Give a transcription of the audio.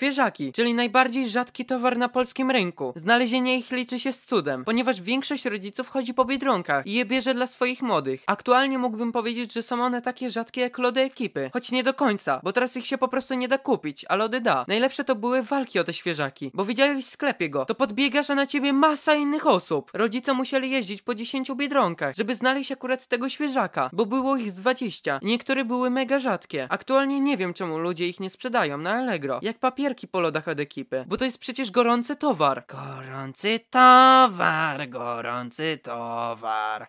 Świeżaki, czyli najbardziej rzadki towar na polskim rynku. Znalezienie ich liczy się z cudem, ponieważ większość rodziców chodzi po biedronkach i je bierze dla swoich młodych. Aktualnie mógłbym powiedzieć, że są one takie rzadkie jak lody ekipy, choć nie do końca, bo teraz ich się po prostu nie da kupić, a lody da. Najlepsze to były walki o te świeżaki, bo widziałeś w sklepie go, to podbiegasz, a na ciebie masa innych osób. Rodzice musieli jeździć po 10 biedronkach, żeby znaleźć akurat tego świeżaka, bo było ich z 20 niektóre były mega rzadkie. Aktualnie nie wiem, czemu ludzie ich nie sprzedają na Allegro. Jak papier cukierki po lodach od ekipy, bo to jest przecież gorący towar. Gorący towar, gorący towar.